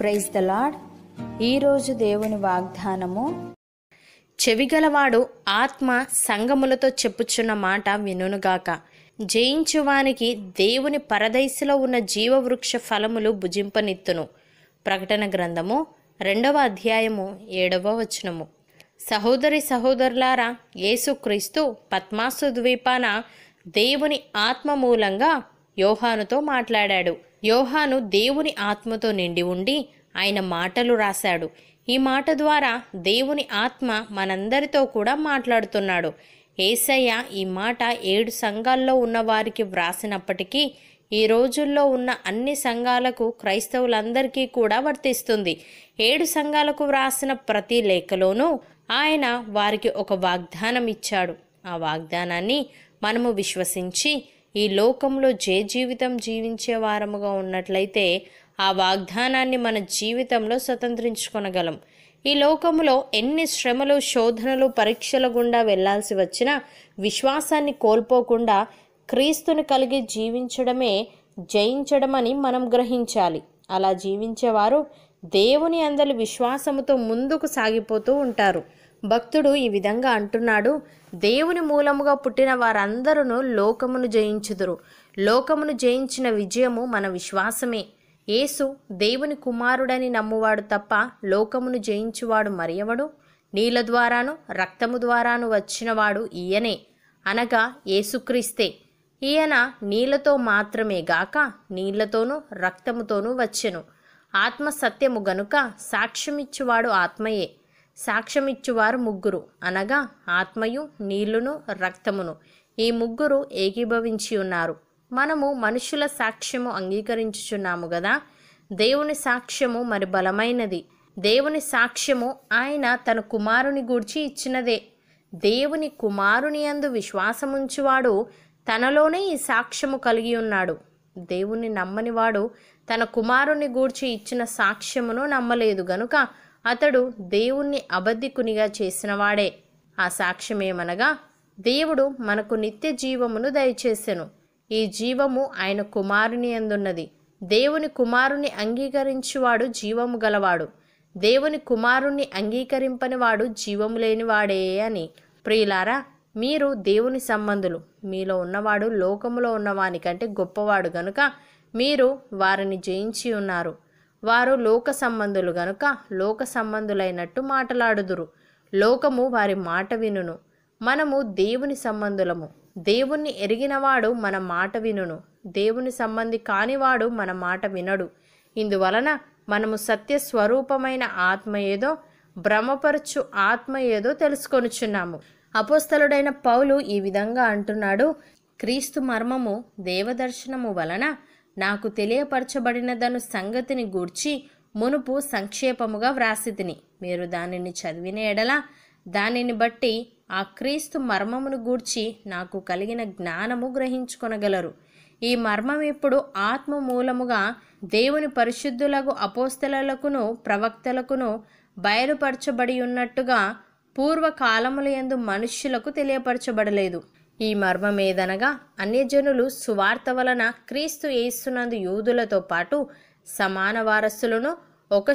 praise the lord ఈరోజు దేవుని వాగ్దానము చెవిగలవాడు ఆత్మ సంగములతో చెప్పుచున్న మాట వినునుగాక జయించువానికి దేవుని పరదైశలో ఉన్న జీవవృక్ష ఫలములు భుజింపనిత్తును ప్రకటన గ్రంథము రెండవ అధ్యాయము ఏడవ వచనము సహోదరి సహోదరులారా యేసుక్రీస్తు పద్మాసు ద్వీపాన దేవుని ఆత్మ మూలంగా యోహానుతో మాట్లాడాడు యోహాను దేవుని ఆత్మతో నిండి ఉండి ఆయన మాటలు రాశాడు ఈ మాట ద్వారా దేవుని ఆత్మ మనందరితో కూడా మాట్లాడుతున్నాడు ఏసయ్య ఈ మాట ఏడు సంఘాల్లో ఉన్న వారికి వ్రాసినప్పటికీ ఈ రోజుల్లో ఉన్న అన్ని సంఘాలకు క్రైస్తవులందరికీ కూడా వర్తిస్తుంది ఏడు సంఘాలకు వ్రాసిన ప్రతి లేఖలోనూ ఆయన వారికి ఒక వాగ్దానం ఇచ్చాడు ఆ వాగ్దానాన్ని మనము విశ్వసించి ఈ లోకంలో జే జీవితం జీవించే వారముగా ఉన్నట్లయితే ఆ వాగ్దానాన్ని మన జీవితంలో స్వతంత్రించుకొనగలం ఈ లోకంలో ఎన్ని శ్రమలు శోధనలు పరీక్షల గుండా వెళ్లాల్సి వచ్చినా విశ్వాసాన్ని కోల్పోకుండా క్రీస్తుని కలిగి జీవించడమే జయించడమని మనం గ్రహించాలి అలా జీవించేవారు దేవుని అందరి విశ్వాసముతో ముందుకు సాగిపోతూ ఉంటారు భక్తుడు ఈ విధంగా అంటున్నాడు దేవుని మూలముగా పుట్టిన వారందరూ లోకమును జయించుదురు లోకమును జయించిన విజయము మన విశ్వాసమే యేసు దేవుని కుమారుడని నమ్మువాడు తప్ప లోకమును జయించువాడు మరియవడు నీళ్ళ ద్వారాను రక్తము ద్వారాను వచ్చినవాడు ఈయనే అనగా యేసుక్రీస్తే ఈయన నీళ్లతో మాత్రమే గాక నీళ్లతోనూ రక్తముతోనూ వచ్చెను ఆత్మ సత్యము గనుక సాక్ష్యమిచ్చువాడు ఆత్మయే సాక్ష్యమిచ్చువారు ముగ్గురు అనగా ఆత్మయు నీళ్లును రక్తమును ఈ ముగ్గురు ఏకీభవించి ఉన్నారు మనము మనుషుల సాక్ష్యము అంగీకరించుచున్నాము గదా దేవుని సాక్ష్యము మరి బలమైనది దేవుని సాక్ష్యము ఆయన తన కుమారుని గూర్చి ఇచ్చినదే దేవుని కుమారుని అందు విశ్వాసముంచువాడు తనలోనే ఈ సాక్ష్యము కలిగి ఉన్నాడు దేవుణ్ణి నమ్మనివాడు తన కుమారుణ్ణి గూర్చి ఇచ్చిన సాక్ష్యమును నమ్మలేదు గనుక అతడు దేవుణ్ణి అబద్ధికునిగా చేసినవాడే ఆ సాక్ష్యమేమనగా దేవుడు మనకు నిత్య జీవమును దయచేసెను ఈ జీవము ఆయన కుమారుని ఎందున్నది దేవుని కుమారుని అంగీకరించువాడు జీవము గలవాడు దేవుని కుమారుణ్ణి అంగీకరింపనివాడు జీవము లేనివాడే అని ప్రియులారా మీరు దేవుని సంబంధులు మీలో ఉన్నవాడు లోకములో ఉన్నవాని కంటే గొప్పవాడు గనుక మీరు వారిని జయించి ఉన్నారు వారు లోక సంబంధులు గనుక లోక సంబంధులైనట్టు మాటలాడుదురు లోకము వారి మాట వినును మనము దేవుని సంబంధులము దేవుణ్ణి ఎరిగినవాడు మన మాట వినును దేవుని సంబంధి కానివాడు మన మాట వినడు ఇందువలన మనము సత్య స్వరూపమైన ఆత్మ ఏదో భ్రమపరచు ఆత్మ ఏదో తెలుసుకొనుచున్నాము అపోస్తలుడైన పౌలు ఈ విధంగా అంటున్నాడు క్రీస్తు మర్మము దేవదర్శనము వలన నాకు తెలియపరచబడినదను సంగతిని గూర్చి మునుపు సంక్షేపముగా వ్రాసితిని మీరు దానిని చదివిన ఎడల దానిని బట్టి ఆ క్రీస్తు మర్మమును గూర్చి నాకు కలిగిన జ్ఞానము గ్రహించుకొనగలరు ఈ మర్మం ఇప్పుడు ఆత్మ మూలముగా దేవుని పరిశుద్ధులకు అపోస్తలకును ప్రవక్తలకును బయలుపరచబడి ఉన్నట్టుగా పూర్వకాలముల ఎందు మనుష్యులకు తెలియపరచబడలేదు ఈ మర్మమేదనగా అన్యజనులు సువార్త వలన క్రీస్తు ఏస్తున్నందు యూదులతో పాటు సమాన వారసులను ఒక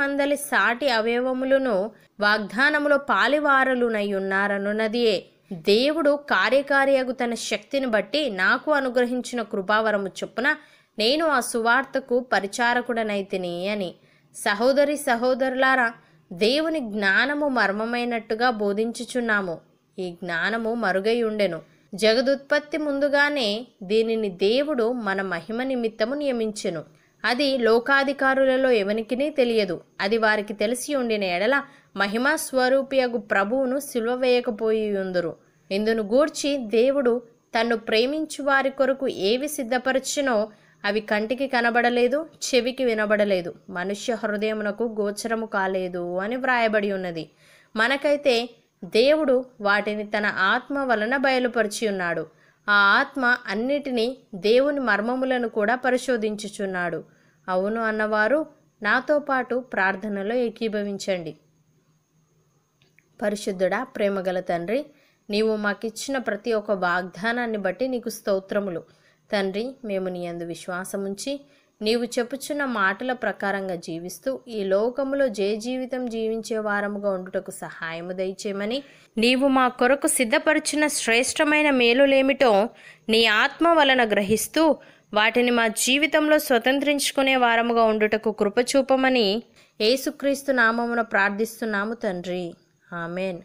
మందలి సాటి అవయవములను వాగ్దానములో పాలివారలునై ఉన్నారనున్నదియే దేవుడు కార్యకార్యగు తన శక్తిని బట్టి నాకు అనుగ్రహించిన కృపావరము చొప్పున నేను ఆ సువార్తకు పరిచారకుడనైతిని అని సహోదరి సహోదరులారా దేవుని జ్ఞానము మర్మమైనట్టుగా బోధించుచున్నాము ఈ జ్ఞానము మరుగై ఉండెను జగదుత్పత్తి ముందుగానే దీనిని దేవుడు మన మహిమ నిమిత్తము నియమించెను అది లోకాధికారులలో ఎవనికి తెలియదు అది వారికి తెలిసి ఉండిన ఎడల మహిమా స్వరూపియగు ప్రభువును సిల్వ వేయకపోయి ఉందరు ఇందును గూర్చి దేవుడు తన్ను ప్రేమించు వారి కొరకు ఏవి సిద్ధపరచినో అవి కంటికి కనబడలేదు చెవికి వినబడలేదు మనుష్య హృదయమునకు గోచరము కాలేదు అని వ్రాయబడి ఉన్నది మనకైతే దేవుడు వాటిని తన ఆత్మ వలన బయలుపరిచి ఉన్నాడు ఆ ఆత్మ అన్నిటినీ దేవుని మర్మములను కూడా పరిశోధించుచున్నాడు అవును అన్నవారు నాతో పాటు ప్రార్థనలో ఏకీభవించండి పరిశుద్ధుడా ప్రేమగల తండ్రి నీవు మాకిచ్చిన ప్రతి ఒక్క వాగ్దానాన్ని బట్టి నీకు స్తోత్రములు తండ్రి మేము నీ అందు విశ్వాసముంచి నీవు చెప్పుచున్న మాటల ప్రకారంగా జీవిస్తూ ఈ లోకములో జయ జీవితం జీవించే వారముగా ఉండుటకు సహాయము దయచేయమని నీవు మా కొరకు సిద్ధపరిచిన శ్రేష్టమైన మేలులేమిటో నీ ఆత్మ వలన గ్రహిస్తూ వాటిని మా జీవితంలో స్వతంత్రించుకునే వారముగా ఉండుటకు కృపచూపమని ఏసుక్రీస్తు నామమున ప్రార్థిస్తున్నాము తండ్రి ఆమెన్